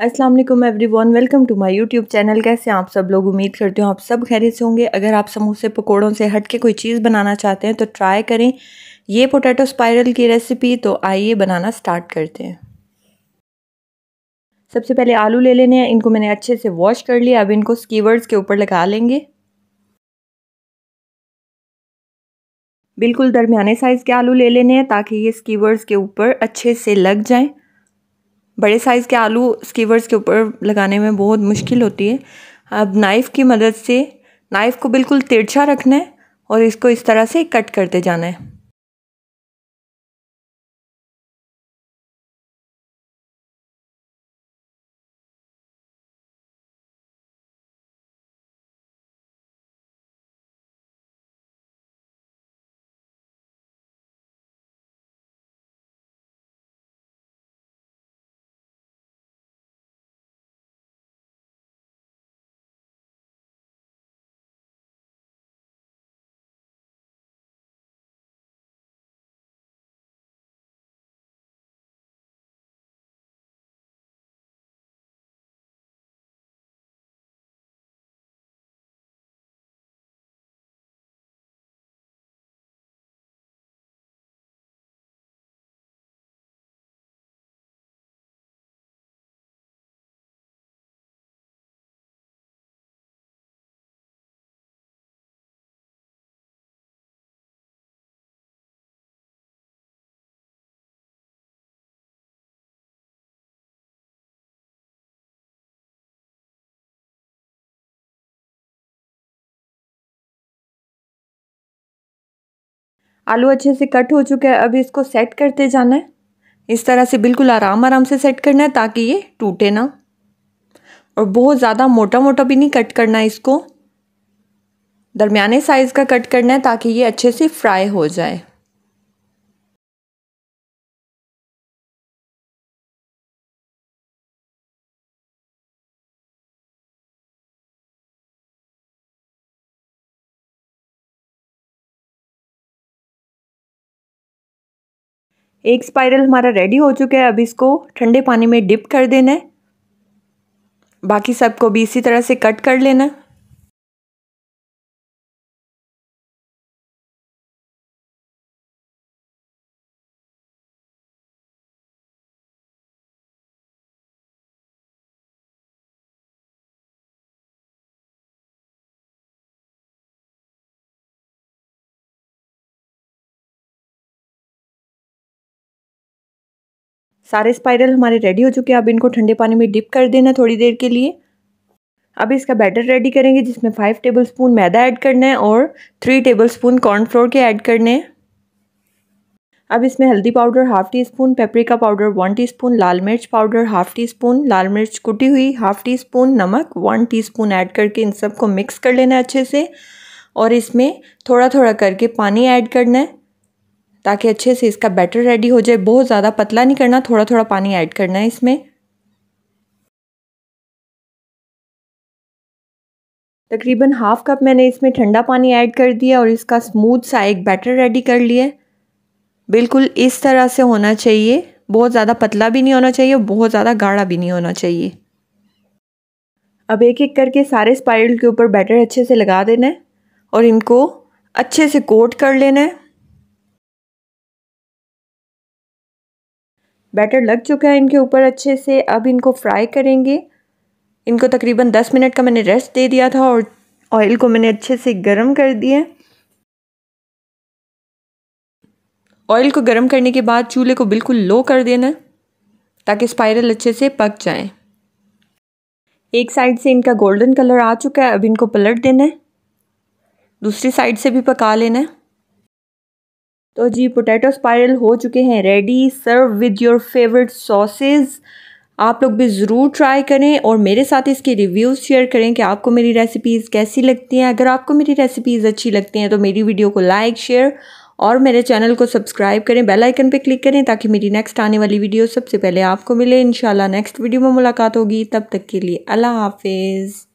Aslam everyone welcome to my YouTube channel कैसे आप सब लोग उम्मीद करती हूँ आप सब खैर से होंगे अगर आप समोसे पकौड़ों से हट के कोई चीज़ बनाना चाहते हैं तो ट्राई करें ये पोटैटो स्पाइरल की रेसिपी तो आइए बनाना स्टार्ट करते हैं सबसे पहले आलू ले लेने हैं इनको मैंने अच्छे से वॉश कर लिया अब इनको स्कीवर्स के ऊपर लगा लेंगे बिल्कुल दरमियाने साइज़ के आलू ले लेने हैं ताकि ये स्कीवर्स के ऊपर अच्छे से लग जाएँ बड़े साइज़ के आलू स्कीवर्स के ऊपर लगाने में बहुत मुश्किल होती है अब नाइफ़ की मदद से नाइफ़ को बिल्कुल तिरछा रखना है और इसको इस तरह से कट करते जाना है आलू अच्छे से कट हो चुका है अब इसको सेट करते जाना है इस तरह से बिल्कुल आराम आराम से सेट करना है ताकि ये टूटे ना और बहुत ज़्यादा मोटा मोटा भी नहीं कट करना है इसको दरमियाने साइज़ का कट करना है ताकि ये अच्छे से फ्राई हो जाए एक स्पाइरल हमारा रेडी हो चुका है अब इसको ठंडे पानी में डिप कर देना है बाकी सबको भी इसी तरह से कट कर लेना सारे स्पाइरल हमारे रेडी हो चुके हैं अब इनको ठंडे पानी में डिप कर देना थोड़ी देर के लिए अब इसका बैटर रेडी करेंगे जिसमें फाइव स्पून मैदा ऐड करना है और थ्री टेबल स्पून कॉर्नफ्लोर के ऐड करने हैं अब इसमें हल्दी powder half teaspoon paprika powder one teaspoon लाल मिर्च पाउडर हाफ टी स्पून लाल मिर्च कुटी हुई हाफ टी स्पून नमक वन टी स्पून ऐड करके इन सबको मिक्स कर लेना है अच्छे से और इसमें थोड़ा थोड़ा करके पानी ऐड करना है ताकि अच्छे से इसका बैटर रेडी हो जाए बहुत ज़्यादा पतला नहीं करना थोड़ा थोड़ा पानी ऐड करना है इसमें तकरीबन हाफ कप मैंने इसमें ठंडा पानी ऐड कर दिया और इसका स्मूथ सा एक बैटर रेडी कर लिया बिल्कुल इस तरह से होना चाहिए बहुत ज़्यादा पतला भी नहीं होना चाहिए और बहुत ज़्यादा गाढ़ा भी नहीं होना चाहिए अब एक एक करके सारे स्पाइरल के ऊपर बैटर अच्छे से लगा देना है और इनको अच्छे से कोट कर लेना है बैटर लग चुका है इनके ऊपर अच्छे से अब इनको फ्राई करेंगे इनको तकरीबन दस मिनट का मैंने रेस्ट दे दिया था और ऑयल को मैंने अच्छे से गर्म कर दिया ऑयल को गर्म करने के बाद चूल्हे को बिल्कुल लो कर देना ताकि स्पाइरल अच्छे से पक जाए एक साइड से इनका गोल्डन कलर आ चुका है अब इनको पलट देना है दूसरी साइड से भी पका लेना है तो जी पोटैटो स्पायरल हो चुके हैं ready serve with your favourite sausages आप लोग भी ज़रूर ट्राई करें और मेरे साथ इसके रिव्यूज़ शेयर करें कि आपको मेरी रेसिपीज़ कैसी लगती हैं अगर आपको मेरी रेसिपीज़ अच्छी लगती हैं तो मेरी वीडियो को लाइक शेयर और मेरे चैनल को सब्सक्राइब करें बेल आइकन पर क्लिक करें ताकि मेरी नेक्स्ट आने वाली वीडियो सबसे पहले आपको मिले इन नेक्स्ट वीडियो में मुलाकात होगी तब तक के लिए अल्लाह हाफिज़